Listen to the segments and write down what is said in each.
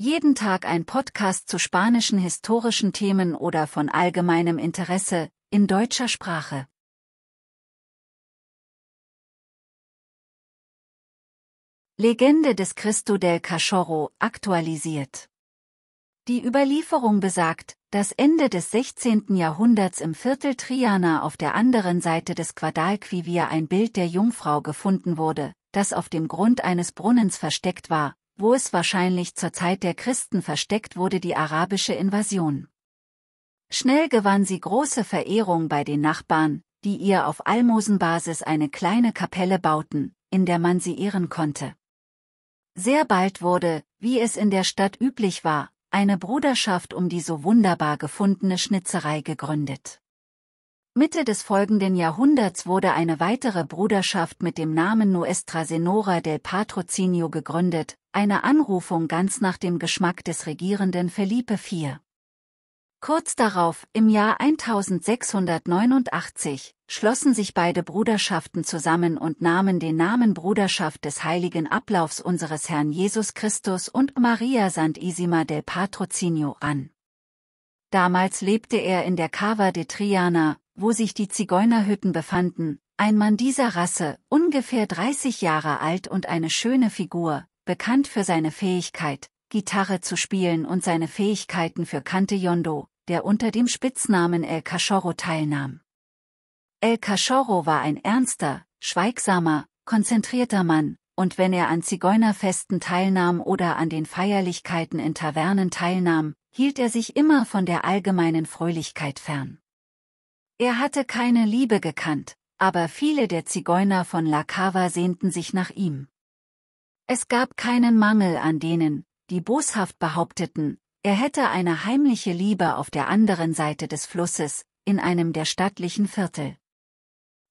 Jeden Tag ein Podcast zu spanischen historischen Themen oder von allgemeinem Interesse, in deutscher Sprache. Legende des Cristo del Cachorro aktualisiert. Die Überlieferung besagt, dass Ende des 16. Jahrhunderts im Viertel Triana auf der anderen Seite des Guadalquivir ein Bild der Jungfrau gefunden wurde, das auf dem Grund eines Brunnens versteckt war, wo es wahrscheinlich zur Zeit der Christen versteckt wurde, die arabische Invasion. Schnell gewann sie große Verehrung bei den Nachbarn, die ihr auf Almosenbasis eine kleine Kapelle bauten, in der man sie ehren konnte. Sehr bald wurde, wie es in der Stadt üblich war, eine Bruderschaft um die so wunderbar gefundene Schnitzerei gegründet. Mitte des folgenden Jahrhunderts wurde eine weitere Bruderschaft mit dem Namen Nuestra Senora del Patrocinio gegründet, eine Anrufung ganz nach dem Geschmack des regierenden Felipe IV. Kurz darauf, im Jahr 1689, schlossen sich beide Bruderschaften zusammen und nahmen den Namen Bruderschaft des heiligen Ablaufs unseres Herrn Jesus Christus und Maria Santissima del Patrocinio an. Damals lebte er in der Cava de Triana, wo sich die Zigeunerhütten befanden, ein Mann dieser Rasse, ungefähr 30 Jahre alt und eine schöne Figur, bekannt für seine Fähigkeit, Gitarre zu spielen und seine Fähigkeiten für Kante Yondo, der unter dem Spitznamen El Cachorro teilnahm. El Cachorro war ein ernster, schweigsamer, konzentrierter Mann, und wenn er an Zigeunerfesten teilnahm oder an den Feierlichkeiten in Tavernen teilnahm, hielt er sich immer von der allgemeinen Fröhlichkeit fern. Er hatte keine Liebe gekannt, aber viele der Zigeuner von La Cava sehnten sich nach ihm. Es gab keinen Mangel an denen, die boshaft behaupteten, er hätte eine heimliche Liebe auf der anderen Seite des Flusses, in einem der stattlichen Viertel.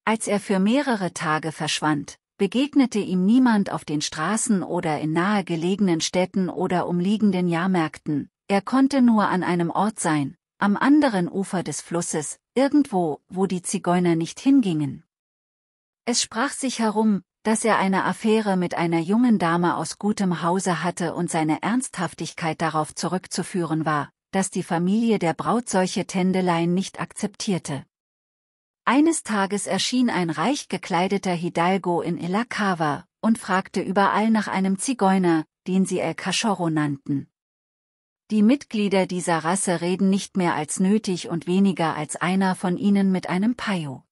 Als er für mehrere Tage verschwand, begegnete ihm niemand auf den Straßen oder in nahegelegenen Städten oder umliegenden Jahrmärkten, er konnte nur an einem Ort sein, am anderen Ufer des Flusses, irgendwo, wo die Zigeuner nicht hingingen. Es sprach sich herum, dass er eine Affäre mit einer jungen Dame aus gutem Hause hatte und seine Ernsthaftigkeit darauf zurückzuführen war, dass die Familie der Braut solche Tändeleien nicht akzeptierte. Eines Tages erschien ein reich gekleideter Hidalgo in Ilakawa und fragte überall nach einem Zigeuner, den sie El Cachorro nannten. Die Mitglieder dieser Rasse reden nicht mehr als nötig und weniger als einer von ihnen mit einem Payo.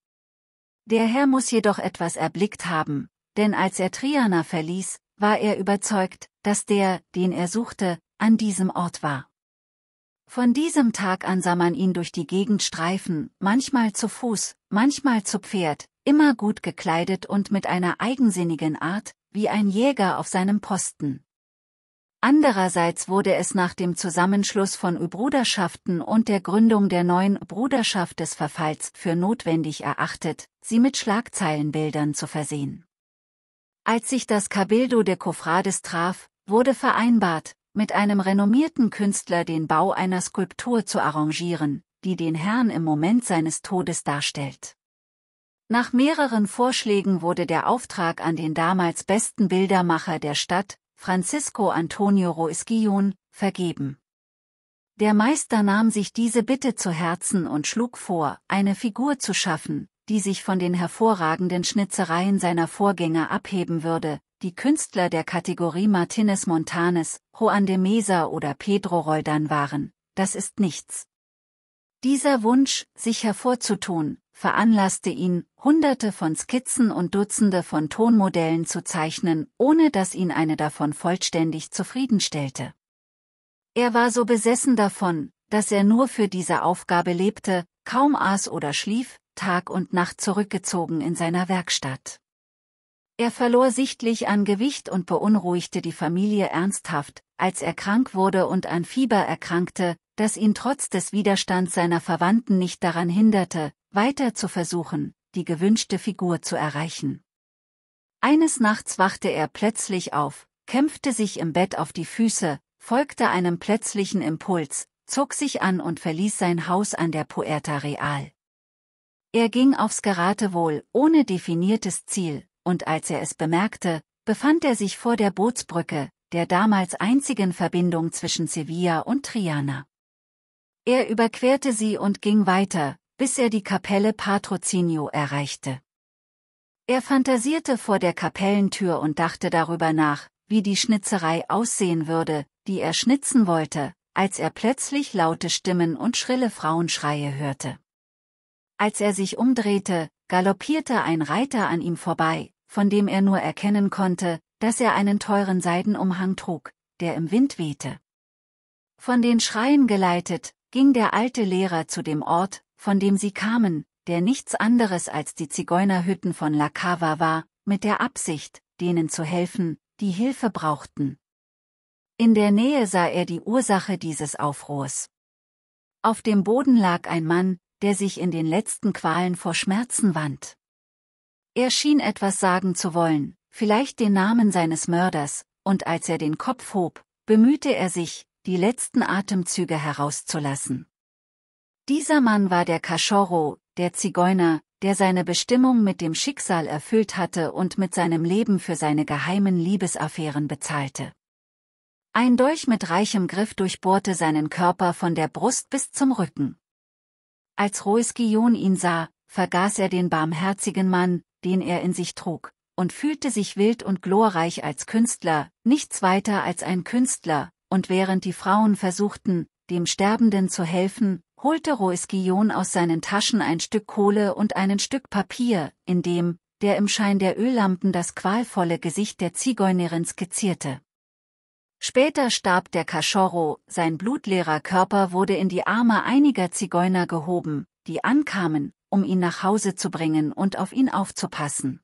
Der Herr muss jedoch etwas erblickt haben, denn als er Triana verließ, war er überzeugt, dass der, den er suchte, an diesem Ort war. Von diesem Tag an sah man ihn durch die Gegend streifen, manchmal zu Fuß, manchmal zu Pferd, immer gut gekleidet und mit einer eigensinnigen Art, wie ein Jäger auf seinem Posten. Andererseits wurde es nach dem Zusammenschluss von bruderschaften und der Gründung der neuen Bruderschaft des Verfalls für notwendig erachtet, sie mit Schlagzeilenbildern zu versehen. Als sich das Cabildo de Cofrades traf, wurde vereinbart, mit einem renommierten Künstler den Bau einer Skulptur zu arrangieren, die den Herrn im Moment seines Todes darstellt. Nach mehreren Vorschlägen wurde der Auftrag an den damals besten Bildermacher der Stadt, Francisco Antonio Roesguillon, vergeben. Der Meister nahm sich diese Bitte zu Herzen und schlug vor, eine Figur zu schaffen, die sich von den hervorragenden Schnitzereien seiner Vorgänger abheben würde, die Künstler der Kategorie Martinez Montanes, Juan de Mesa oder Pedro Roldan waren, das ist nichts. Dieser Wunsch, sich hervorzutun, veranlasste ihn, hunderte von Skizzen und Dutzende von Tonmodellen zu zeichnen, ohne dass ihn eine davon vollständig zufriedenstellte. Er war so besessen davon, dass er nur für diese Aufgabe lebte, kaum aß oder schlief, Tag und Nacht zurückgezogen in seiner Werkstatt. Er verlor sichtlich an Gewicht und beunruhigte die Familie ernsthaft, als er krank wurde und an Fieber erkrankte, das ihn trotz des Widerstands seiner Verwandten nicht daran hinderte, weiter zu versuchen, die gewünschte Figur zu erreichen. Eines Nachts wachte er plötzlich auf, kämpfte sich im Bett auf die Füße, folgte einem plötzlichen Impuls, zog sich an und verließ sein Haus an der Puerta Real. Er ging aufs Geratewohl, ohne definiertes Ziel, und als er es bemerkte, befand er sich vor der Bootsbrücke, der damals einzigen Verbindung zwischen Sevilla und Triana. Er überquerte sie und ging weiter, bis er die Kapelle Patrocinio erreichte. Er fantasierte vor der Kapellentür und dachte darüber nach, wie die Schnitzerei aussehen würde, die er schnitzen wollte, als er plötzlich laute Stimmen und schrille Frauenschreie hörte. Als er sich umdrehte, galoppierte ein Reiter an ihm vorbei, von dem er nur erkennen konnte, dass er einen teuren Seidenumhang trug, der im Wind wehte. Von den Schreien geleitet, ging der alte Lehrer zu dem Ort, von dem sie kamen, der nichts anderes als die Zigeunerhütten von La Cava war, mit der Absicht, denen zu helfen, die Hilfe brauchten. In der Nähe sah er die Ursache dieses Aufruhrs. Auf dem Boden lag ein Mann, der sich in den letzten Qualen vor Schmerzen wand. Er schien etwas sagen zu wollen, vielleicht den Namen seines Mörders, und als er den Kopf hob, bemühte er sich, die letzten Atemzüge herauszulassen. Dieser Mann war der Cachorro, der Zigeuner, der seine Bestimmung mit dem Schicksal erfüllt hatte und mit seinem Leben für seine geheimen Liebesaffären bezahlte. Ein Dolch mit reichem Griff durchbohrte seinen Körper von der Brust bis zum Rücken. Als Roeskion ihn sah, vergaß er den barmherzigen Mann, den er in sich trug, und fühlte sich wild und glorreich als Künstler, nichts weiter als ein Künstler, und während die Frauen versuchten, dem Sterbenden zu helfen, holte Roeskion aus seinen Taschen ein Stück Kohle und einen Stück Papier, in dem, der im Schein der Öllampen das qualvolle Gesicht der Zigeunerin skizzierte. Später starb der Kaschorro, sein blutleerer Körper wurde in die Arme einiger Zigeuner gehoben, die ankamen, um ihn nach Hause zu bringen und auf ihn aufzupassen.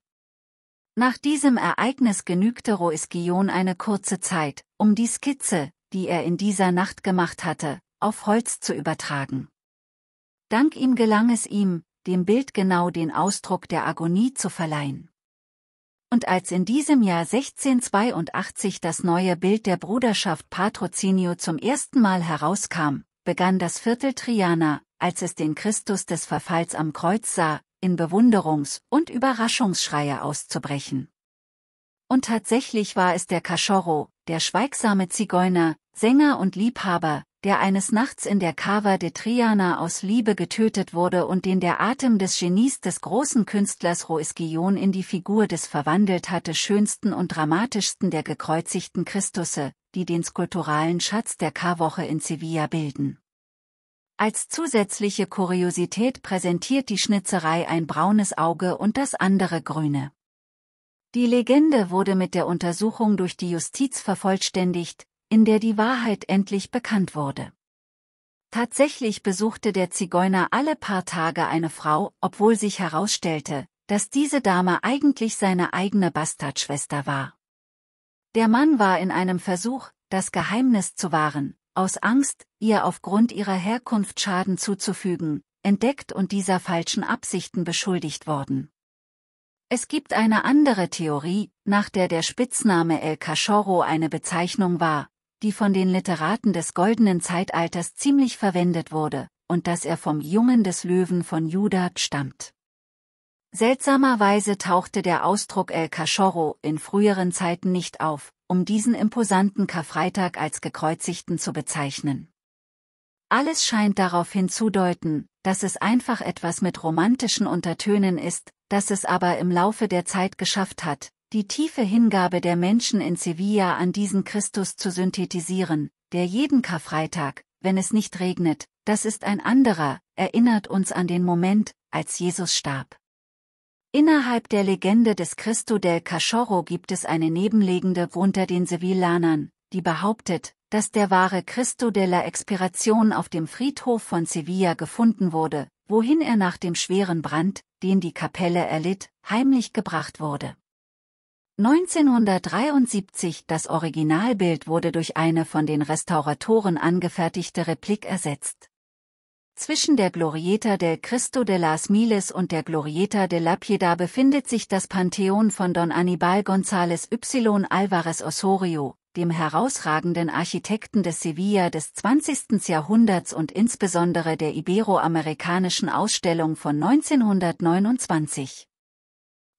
Nach diesem Ereignis genügte Roeskion eine kurze Zeit, um die Skizze, die er in dieser Nacht gemacht hatte, auf Holz zu übertragen. Dank ihm gelang es ihm, dem Bild genau den Ausdruck der Agonie zu verleihen. Und als in diesem Jahr 1682 das neue Bild der Bruderschaft Patrocinio zum ersten Mal herauskam, begann das Viertel Triana, als es den Christus des Verfalls am Kreuz sah, in Bewunderungs- und Überraschungsschreie auszubrechen. Und tatsächlich war es der Cachorro, der schweigsame Zigeuner, Sänger und Liebhaber, der eines Nachts in der Cava de Triana aus Liebe getötet wurde und den der Atem des Genies des großen Künstlers Roisguillon in die Figur des verwandelt hatte schönsten und dramatischsten der gekreuzigten Christusse, die den skulpturalen Schatz der Karwoche in Sevilla bilden. Als zusätzliche Kuriosität präsentiert die Schnitzerei ein braunes Auge und das andere grüne. Die Legende wurde mit der Untersuchung durch die Justiz vervollständigt, in der die Wahrheit endlich bekannt wurde. Tatsächlich besuchte der Zigeuner alle paar Tage eine Frau, obwohl sich herausstellte, dass diese Dame eigentlich seine eigene Bastardschwester war. Der Mann war in einem Versuch, das Geheimnis zu wahren, aus Angst, ihr aufgrund ihrer Herkunft Schaden zuzufügen, entdeckt und dieser falschen Absichten beschuldigt worden. Es gibt eine andere Theorie, nach der der Spitzname El Cachorro eine Bezeichnung war, die von den Literaten des goldenen Zeitalters ziemlich verwendet wurde, und dass er vom Jungen des Löwen von Judah stammt. Seltsamerweise tauchte der Ausdruck El Cachorro in früheren Zeiten nicht auf, um diesen imposanten Karfreitag als gekreuzigten zu bezeichnen. Alles scheint darauf hinzudeuten, dass es einfach etwas mit romantischen Untertönen ist, dass es aber im Laufe der Zeit geschafft hat, die tiefe Hingabe der Menschen in Sevilla an diesen Christus zu synthetisieren, der jeden Karfreitag, wenn es nicht regnet, das ist ein anderer, erinnert uns an den Moment, als Jesus starb. Innerhalb der Legende des Cristo del Cachorro gibt es eine nebenlegende unter den Sevillanern, die behauptet, dass der wahre Cristo de la Expiration auf dem Friedhof von Sevilla gefunden wurde, wohin er nach dem schweren Brand, den die Kapelle erlitt, heimlich gebracht wurde. 1973 Das Originalbild wurde durch eine von den Restauratoren angefertigte Replik ersetzt. Zwischen der Glorieta del Cristo de las Miles und der Glorieta de la Pieda befindet sich das Pantheon von Don Anibal González Y. Álvarez Osorio, dem herausragenden Architekten des Sevilla des 20. Jahrhunderts und insbesondere der iberoamerikanischen Ausstellung von 1929.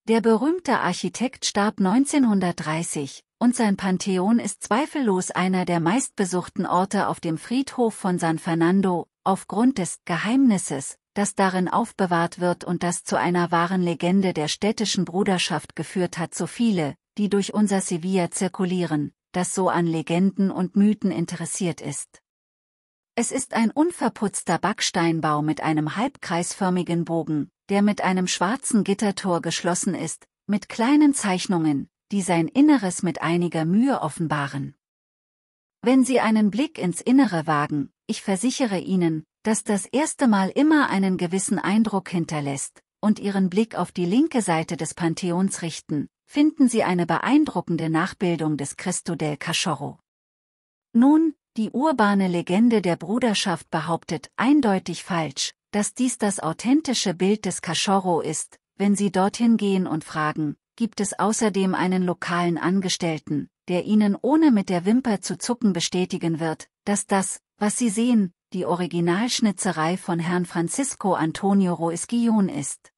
Der berühmte Architekt starb 1930 und sein Pantheon ist zweifellos einer der meistbesuchten Orte auf dem Friedhof von San Fernando, aufgrund des Geheimnisses, das darin aufbewahrt wird und das zu einer wahren Legende der städtischen Bruderschaft geführt hat, so viele, die durch unser Sevilla zirkulieren, das so an Legenden und Mythen interessiert ist. Es ist ein unverputzter Backsteinbau mit einem halbkreisförmigen Bogen, der mit einem schwarzen Gittertor geschlossen ist, mit kleinen Zeichnungen, die sein Inneres mit einiger Mühe offenbaren. Wenn Sie einen Blick ins Innere wagen, ich versichere Ihnen, dass das erste Mal immer einen gewissen Eindruck hinterlässt, und Ihren Blick auf die linke Seite des Pantheons richten, finden Sie eine beeindruckende Nachbildung des Cristo del Cachorro. Nun, die urbane Legende der Bruderschaft behauptet eindeutig falsch, dass dies das authentische Bild des Cachorro ist, wenn Sie dorthin gehen und fragen, gibt es außerdem einen lokalen Angestellten, der Ihnen ohne mit der Wimper zu zucken bestätigen wird, dass das, was Sie sehen, die Originalschnitzerei von Herrn Francisco Antonio Roesguillon ist.